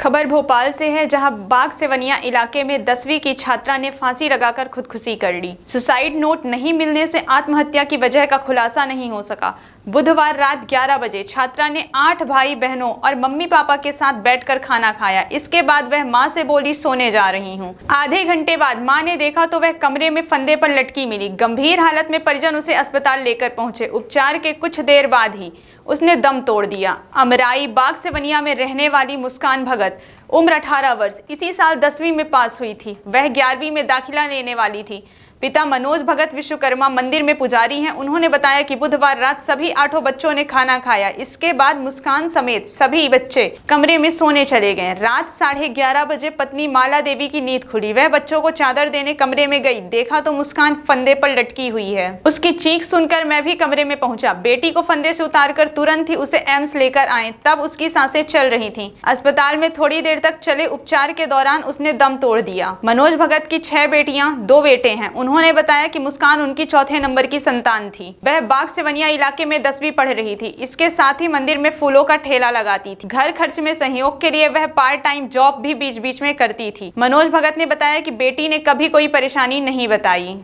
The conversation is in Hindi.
खबर भोपाल से है जहां बाग सेवनिया इलाके में दसवीं की छात्रा ने फांसी लगाकर खुदकुशी कर ली सुसाइड नोट नहीं मिलने से आत्महत्या की वजह का खुलासा नहीं हो सका बुधवार रात 11 बजे छात्रा ने आठ भाई बहनों और मम्मी पापा के साथ बैठकर खाना खाया इसके बाद वह माँ से बोली सोने जा रही हूँ आधे घंटे बाद माँ ने देखा तो वह कमरे में फंदे पर लटकी मिली गंभीर हालत में परिजन उसे अस्पताल लेकर पहुंचे उपचार के कुछ देर बाद ही उसने दम तोड़ दिया अमराई बाग सेवनिया में रहने वाली मुस्कान भगत उम्र 18 वर्ष इसी साल दसवीं में पास हुई थी वह ग्यारहवीं में दाखिला लेने वाली थी पिता मनोज भगत विश्वकर्मा मंदिर में पुजारी हैं उन्होंने बताया कि बुधवार रात सभी आठों बच्चों ने खाना खाया इसके बाद मुस्कान समेत सभी बच्चे कमरे में सोने चले गए रात साढ़े ग्यारह बजे पत्नी माला देवी की नींद खुली वह बच्चों को चादर देने कमरे में गई देखा तो मुस्कान फंदे पर लटकी हुई है उसकी चीख सुनकर मैं भी कमरे में पहुंचा बेटी को फंदे से उतार कर तुरंत ही उसे एम्स लेकर आए तब उसकी सांसें चल रही थी अस्पताल में थोड़ी देर तक चले उपचार के दौरान उसने दम तोड़ दिया मनोज भगत की छह बेटियाँ दो बेटे हैं उन्होंने बताया कि मुस्कान उनकी चौथे नंबर की संतान थी वह बाग सेवनिया इलाके में दसवीं पढ़ रही थी इसके साथ ही मंदिर में फूलों का ठेला लगाती थी घर खर्च में सहयोग के लिए वह पार्ट टाइम जॉब भी बीच बीच में करती थी मनोज भगत ने बताया की बेटी ने कभी कोई परेशानी नहीं बताई